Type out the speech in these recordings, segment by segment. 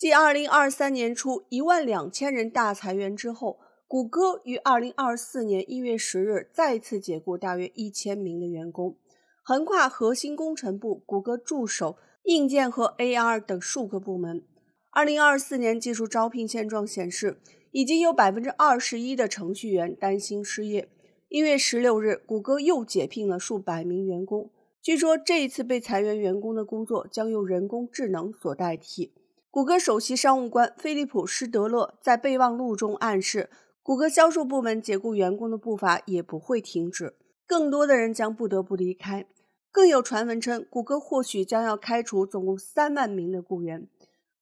继二零二三年初一万两千人大裁员之后，谷歌于二零二四年一月十日再次解雇大约一千名的员工，横跨核心工程部、谷歌助手、硬件和 AR 等数个部门。二零二四年技术招聘现状显示，已经有百分之二十一的程序员担心失业。一月十六日，谷歌又解聘了数百名员工，据说这一次被裁员员工的工作将由人工智能所代替。谷歌首席商务官菲利普施德勒在备忘录中暗示，谷歌销售部门解雇员工的步伐也不会停止，更多的人将不得不离开。更有传闻称，谷歌或许将要开除总共三万名的雇员。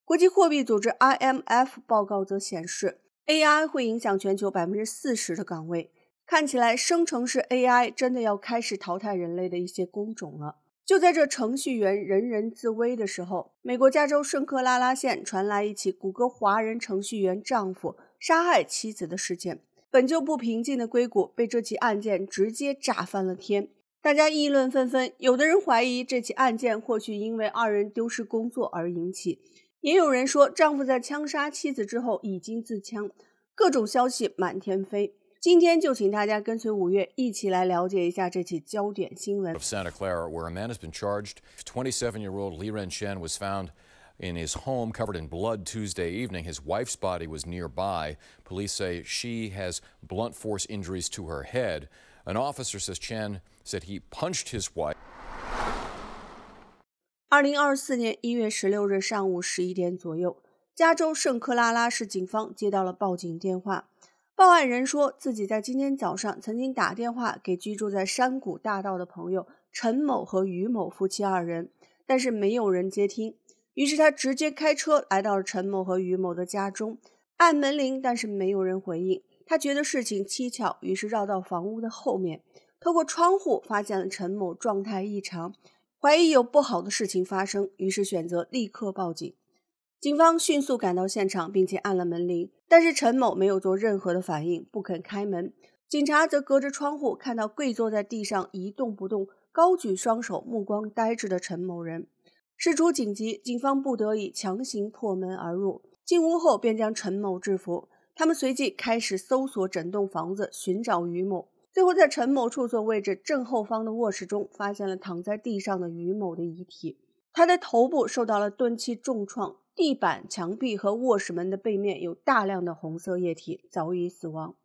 国际货币组织 IMF 报告则显示，AI 会影响全球百分之四十的岗位。看起来，生成式 AI 真的要开始淘汰人类的一些工种了。就在这程序员人人自危的时候，美国加州圣克拉拉县传来一起谷歌华人程序员丈夫杀害妻子的事件。本就不平静的硅谷被这起案件直接炸翻了天，大家议论纷纷。有的人怀疑这起案件或许因为二人丢失工作而引起，也有人说丈夫在枪杀妻子之后已经自枪。各种消息满天飞。今天就请大家跟随五月一起来了解一下这起焦点新闻。Of Santa Clara, where a man has been charged, 27-year-old Li Renchen was found. in his home covered in blood Tuesday evening. His wife's body was nearby. Police say she has blunt force injuries to her head. An officer says Chen said he punched his wife. 二零二四年一月十六日上午十一点左右，加州圣克拉拉市警方接到了报警电话，报案人说自己在今天早上曾经打电话给居住在山谷大道的朋友陈某和于某夫妻二人，但是没有人接听。于是他直接开车来到了陈某和于某的家中，按门铃，但是没有人回应。他觉得事情蹊跷，于是绕到房屋的后面，透过窗户发现了陈某状态异常，怀疑有不好的事情发生，于是选择立刻报警。警方迅速赶到现场，并且按了门铃。但是陈某没有做任何的反应，不肯开门。警察则隔着窗户看到跪坐在地上一动不动、高举双手、目光呆滞的陈某人。事出紧急，警方不得已强行破门而入。进屋后便将陈某制服。他们随即开始搜索整栋房子，寻找于某。最后在陈某处所位置正后方的卧室中，发现了躺在地上的于某的遗体。他的头部受到了钝器重创。地板、墙壁和卧室门的背面有大量的红色液体，早已死亡。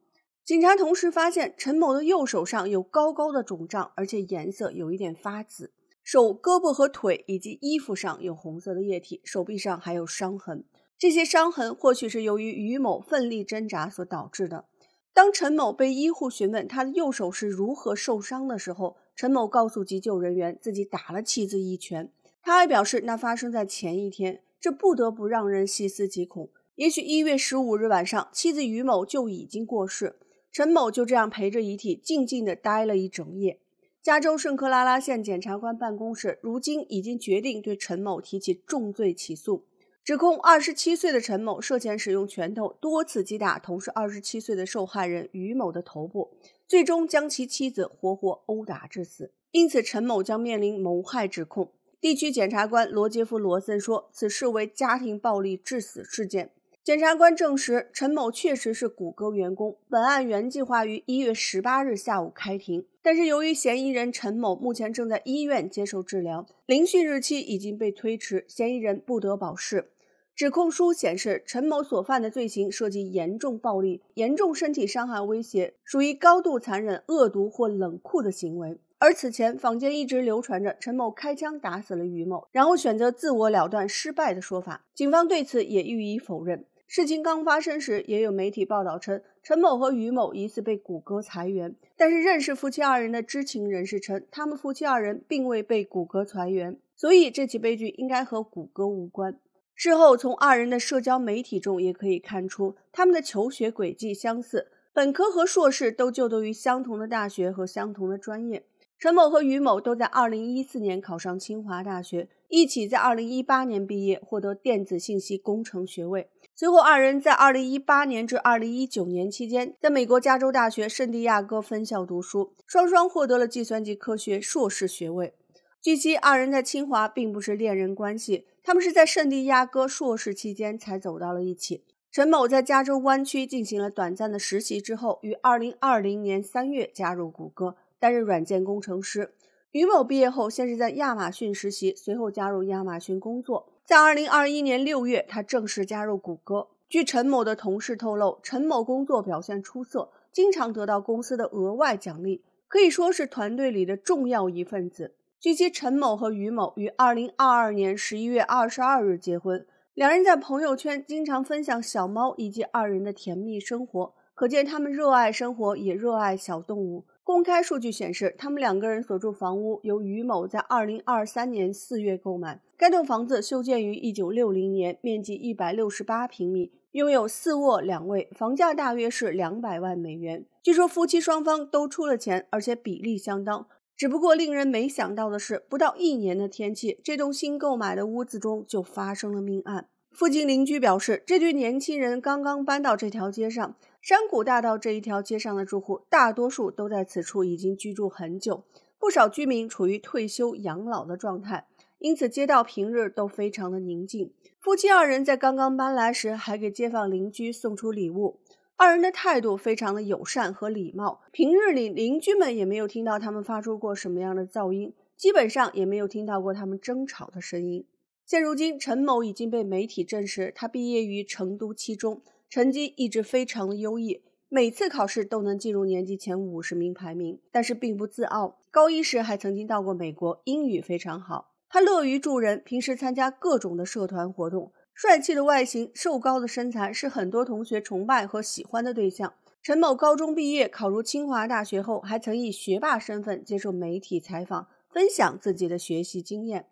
警察同时发现陈某的右手上有高高的肿胀，而且颜色有一点发紫。手、胳膊和腿以及衣服上有红色的液体，手臂上还有伤痕。这些伤痕或许是由于于某奋力挣扎所导致的。当陈某被医护询问他的右手是如何受伤的时候，陈某告诉急救人员自己打了妻子一拳。他还表示那发生在前一天。这不得不让人细思极恐。也许一月十五日晚上，妻子于某就已经过世，陈某就这样陪着遗体静静的待了一整夜。加州圣克拉拉县检察官办公室如今已经决定对陈某提起重罪起诉，指控二十七岁的陈某涉嫌使用拳头多次击打同是二十七岁的受害人于某的头部，最终将其妻子活活殴打致死。因此，陈某将面临谋害指控。地区检察官罗杰夫·罗森说，此事为家庭暴力致死事件。检察官证实，陈某确实是谷歌员工。本案原计划于一月十八日下午开庭，但是由于嫌疑人陈某目前正在医院接受治疗，聆讯日期已经被推迟。嫌疑人不得保释。指控书显示，陈某所犯的罪行涉及严重暴力、严重身体伤害威胁，属于高度残忍、恶毒或冷酷的行为。而此前，坊间一直流传着陈某开枪打死了于某，然后选择自我了断失败的说法。警方对此也予以否认。事情刚发生时，也有媒体报道称陈某和于某疑似被谷歌裁员，但是认识夫妻二人的知情人士称，他们夫妻二人并未被谷歌裁员，所以这起悲剧应该和谷歌无关。事后，从二人的社交媒体中也可以看出，他们的求学轨迹相似，本科和硕士都就读于相同的大学和相同的专业。陈某和于某都在2014年考上清华大学，一起在2018年毕业，获得电子信息工程学位。随后，二人在2018年至2019年期间，在美国加州大学圣地亚哥分校读书，双双获得了计算机科学硕士学位。据悉，二人在清华并不是恋人关系，他们是在圣地亚哥硕士期间才走到了一起。陈某在加州湾区进行了短暂的实习之后，于2020年3月加入谷歌。担任软件工程师，于某毕业后先是在亚马逊实习，随后加入亚马逊工作。在二零二一年六月，他正式加入谷歌。据陈某的同事透露，陈某工作表现出色，经常得到公司的额外奖励，可以说是团队里的重要一份子。据悉，陈某和于某于二零二二年十一月二十二日结婚，两人在朋友圈经常分享小猫以及二人的甜蜜生活，可见他们热爱生活，也热爱小动物。公开数据显示，他们两个人所住房屋由于某在二零二三年四月购买。该栋房子修建于一九六零年，面积一百六十八平米，拥有四卧两卫，房价大约是两百万美元。据说夫妻双方都出了钱，而且比例相当。只不过令人没想到的是，不到一年的天气，这栋新购买的屋子中就发生了命案。附近邻居表示，这对年轻人刚刚搬到这条街上。山谷大道这一条街上的住户，大多数都在此处已经居住很久，不少居民处于退休养老的状态，因此街道平日都非常的宁静。夫妻二人在刚刚搬来时，还给街坊邻居送出礼物，二人的态度非常的友善和礼貌。平日里，邻居们也没有听到他们发出过什么样的噪音，基本上也没有听到过他们争吵的声音。现如今，陈某已经被媒体证实，他毕业于成都七中。成绩一直非常的优异，每次考试都能进入年级前五十名排名，但是并不自傲。高一时还曾经到过美国，英语非常好。他乐于助人，平时参加各种的社团活动。帅气的外形，瘦高的身材，是很多同学崇拜和喜欢的对象。陈某高中毕业考入清华大学后，还曾以学霸身份接受媒体采访，分享自己的学习经验。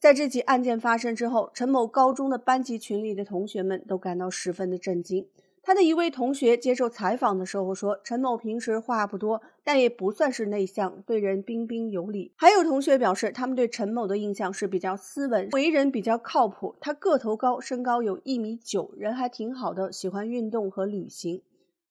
在这起案件发生之后，陈某高中的班级群里的同学们都感到十分的震惊。他的一位同学接受采访的时候说：“陈某平时话不多，但也不算是内向，对人彬彬有礼。”还有同学表示，他们对陈某的印象是比较斯文，为人比较靠谱。他个头高，身高有一米九，人还挺好的，喜欢运动和旅行。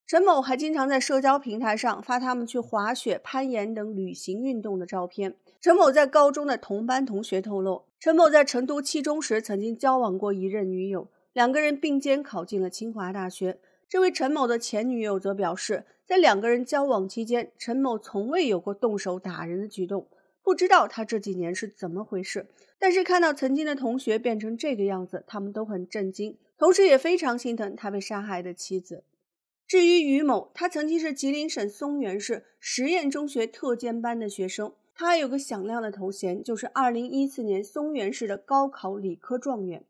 陈某还经常在社交平台上发他们去滑雪、攀岩等旅行运动的照片。陈某在高中的同班同学透露，陈某在成都七中时曾经交往过一任女友，两个人并肩考进了清华大学。这位陈某的前女友则表示，在两个人交往期间，陈某从未有过动手打人的举动。不知道他这几年是怎么回事，但是看到曾经的同学变成这个样子，他们都很震惊，同时也非常心疼他被杀害的妻子。至于于某，他曾经是吉林省松原市实验中学特尖班的学生。他有个响亮的头衔，就是二零一四年松原市的高考理科状元。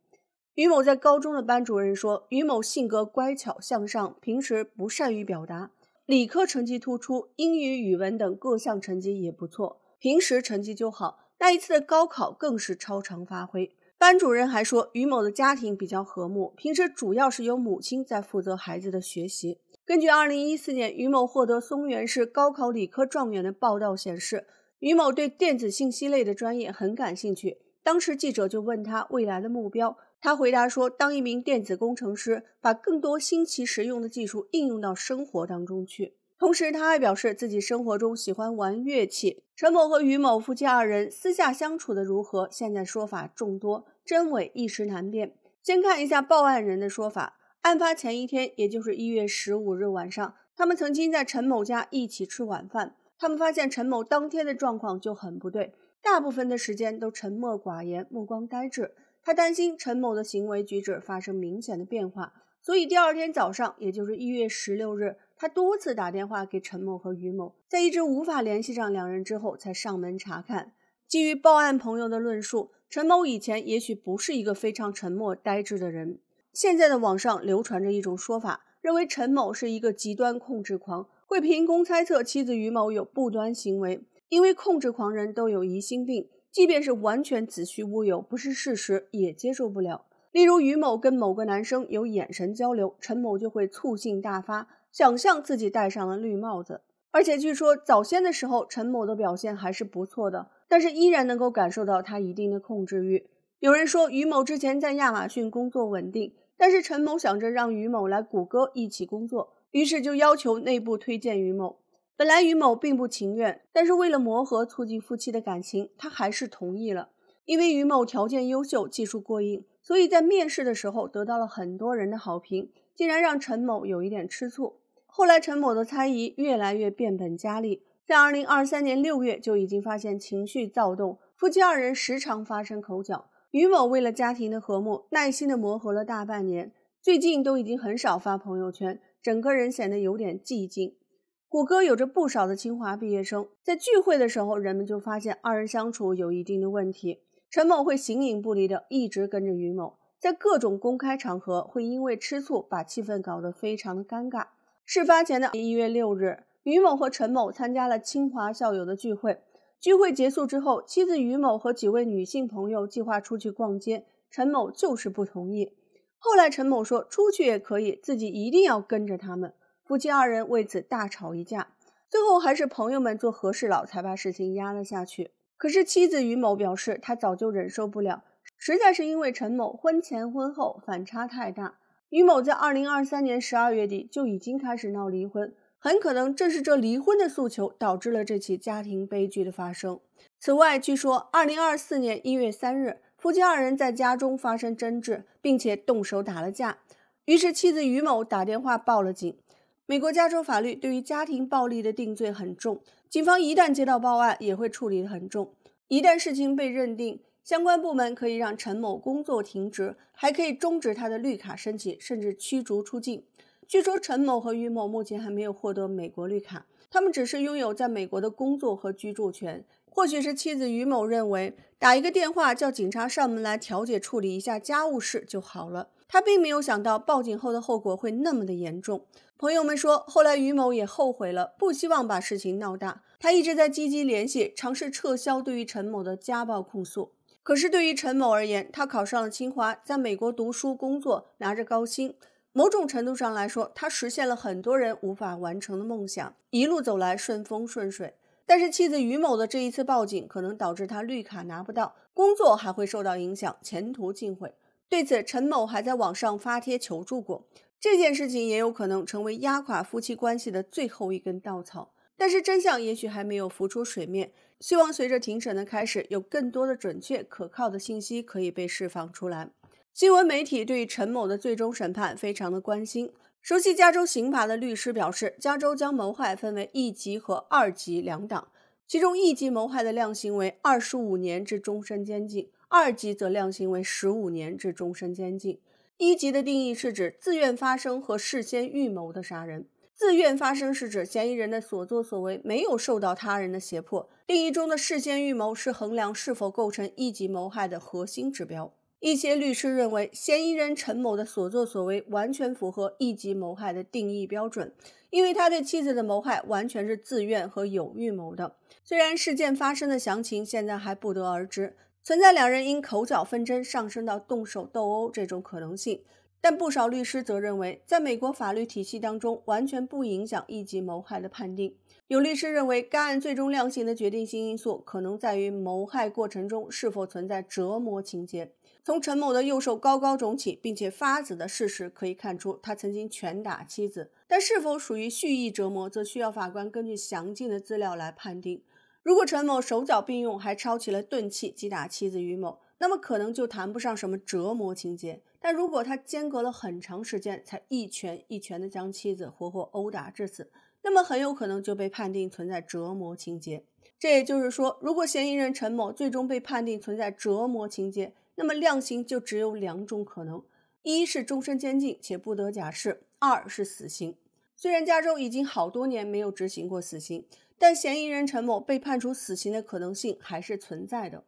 于某在高中的班主任说，于某性格乖巧向上，平时不善于表达，理科成绩突出，英语、语文等各项成绩也不错，平时成绩就好。那一次的高考更是超常发挥。班主任还说，于某的家庭比较和睦，平时主要是由母亲在负责孩子的学习。根据二零一四年于某获得松原市高考理科状元的报道显示。于某对电子信息类的专业很感兴趣，当时记者就问他未来的目标，他回答说当一名电子工程师，把更多新奇实用的技术应用到生活当中去。同时，他还表示自己生活中喜欢玩乐器。陈某和于某夫妻二人私下相处的如何，现在说法众多，真伪一时难辨。先看一下报案人的说法：案发前一天，也就是一月十五日晚上，他们曾经在陈某家一起吃晚饭。他们发现陈某当天的状况就很不对，大部分的时间都沉默寡言，目光呆滞。他担心陈某的行为举止发生明显的变化，所以第二天早上，也就是一月十六日，他多次打电话给陈某和于某，在一直无法联系上两人之后，才上门查看。基于报案朋友的论述，陈某以前也许不是一个非常沉默呆滞的人。现在的网上流传着一种说法，认为陈某是一个极端控制狂。会凭空猜测妻子于某有不端行为，因为控制狂人都有疑心病，即便是完全子虚乌有，不是事实，也接受不了。例如于某跟某个男生有眼神交流，陈某就会醋性大发，想象自己戴上了绿帽子。而且据说早先的时候，陈某的表现还是不错的，但是依然能够感受到他一定的控制欲。有人说于某之前在亚马逊工作稳定，但是陈某想着让于某来谷歌一起工作。于是就要求内部推荐于某。本来于某并不情愿，但是为了磨合、促进夫妻的感情，他还是同意了。因为于某条件优秀、技术过硬，所以在面试的时候得到了很多人的好评，竟然让陈某有一点吃醋。后来陈某的猜疑越来越变本加厉，在二零二三年六月就已经发现情绪躁动，夫妻二人时常发生口角。于某为了家庭的和睦，耐心的磨合了大半年，最近都已经很少发朋友圈。整个人显得有点寂静。谷歌有着不少的清华毕业生，在聚会的时候，人们就发现二人相处有一定的问题。陈某会形影不离的一直跟着于某，在各种公开场合会因为吃醋把气氛搞得非常的尴尬。事发前的一月六日，于某和陈某参加了清华校友的聚会，聚会结束之后，妻子于某和几位女性朋友计划出去逛街，陈某就是不同意。后来陈某说出去也可以，自己一定要跟着他们。夫妻二人为此大吵一架，最后还是朋友们做和事佬才把事情压了下去。可是妻子于某表示，她早就忍受不了，实在是因为陈某婚前婚后反差太大。于某在二零二三年十二月底就已经开始闹离婚，很可能正是这离婚的诉求导致了这起家庭悲剧的发生。此外，据说二零二四年一月三日。夫妻二人在家中发生争执，并且动手打了架。于是，妻子于某打电话报了警。美国加州法律对于家庭暴力的定罪很重，警方一旦接到报案，也会处理得很重。一旦事情被认定，相关部门可以让陈某工作停职，还可以终止他的绿卡申请，甚至驱逐出境。据说，陈某和于某目前还没有获得美国绿卡，他们只是拥有在美国的工作和居住权。或许是妻子于某认为，打一个电话叫警察上门来调解处理一下家务事就好了。他并没有想到报警后的后果会那么的严重。朋友们说，后来于某也后悔了，不希望把事情闹大。他一直在积极联系，尝试撤销对于陈某的家暴控诉。可是对于陈某而言，他考上了清华，在美国读书、工作，拿着高薪。某种程度上来说，他实现了很多人无法完成的梦想，一路走来顺风顺水。但是妻子于某的这一次报警，可能导致他绿卡拿不到，工作还会受到影响，前途尽毁。对此，陈某还在网上发帖求助过。这件事情也有可能成为压垮夫妻关系的最后一根稻草。但是真相也许还没有浮出水面，希望随着庭审的开始，有更多的准确可靠的信息可以被释放出来。新闻媒体对于陈某的最终审判非常的关心。熟悉加州刑法的律师表示，加州将谋害分为一级和二级两档，其中一级谋害的量刑为二十五年至终身监禁，二级则量刑为十五年至终身监禁。一级的定义是指自愿发生和事先预谋的杀人。自愿发生是指嫌疑人的所作所为没有受到他人的胁迫。定义中的事先预谋是衡量是否构成一级谋害的核心指标。一些律师认为，嫌疑人陈某的所作所为完全符合一级谋害的定义标准，因为他对妻子的谋害完全是自愿和有预谋的。虽然事件发生的详情现在还不得而知，存在两人因口角纷争上升到动手斗殴这种可能性，但不少律师则认为，在美国法律体系当中，完全不影响一级谋害的判定。有律师认为，该案最终量刑的决定性因素可能在于谋害过程中是否存在折磨情节。从陈某的右手高高肿起并且发紫的事实可以看出，他曾经拳打妻子，但是否属于蓄意折磨，则需要法官根据详尽的资料来判定。如果陈某手脚并用，还抄起了钝器击打妻子于某，那么可能就谈不上什么折磨情节；但如果他间隔了很长时间才一拳一拳地将妻子活活殴打致死，那么很有可能就被判定存在折磨情节。这也就是说，如果嫌疑人陈某最终被判定存在折磨情节，那么量刑就只有两种可能：一是终身监禁且不得假释，二是死刑。虽然加州已经好多年没有执行过死刑，但嫌疑人陈某被判处死刑的可能性还是存在的。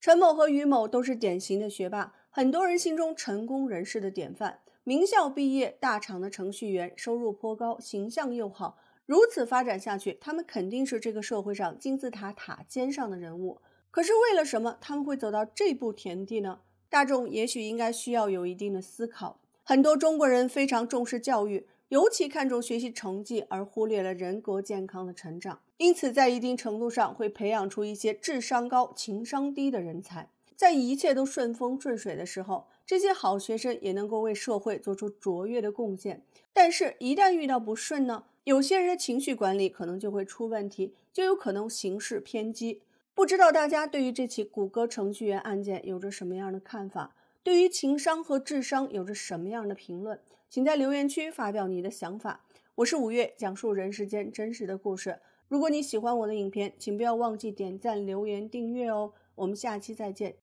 陈某和于某都是典型的学霸，很多人心中成功人士的典范。名校毕业，大厂的程序员，收入颇高，形象又好。如此发展下去，他们肯定是这个社会上金字塔塔尖上的人物。可是为了什么他们会走到这步田地呢？大众也许应该需要有一定的思考。很多中国人非常重视教育，尤其看重学习成绩，而忽略了人格健康的成长，因此在一定程度上会培养出一些智商高、情商低的人才。在一切都顺风顺水的时候，这些好学生也能够为社会做出卓越的贡献。但是，一旦遇到不顺呢？有些人的情绪管理可能就会出问题，就有可能行事偏激。不知道大家对于这起谷歌程序员案件有着什么样的看法？对于情商和智商有着什么样的评论？请在留言区发表你的想法。我是五月，讲述人世间真实的故事。如果你喜欢我的影片，请不要忘记点赞、留言、订阅哦。我们下期再见。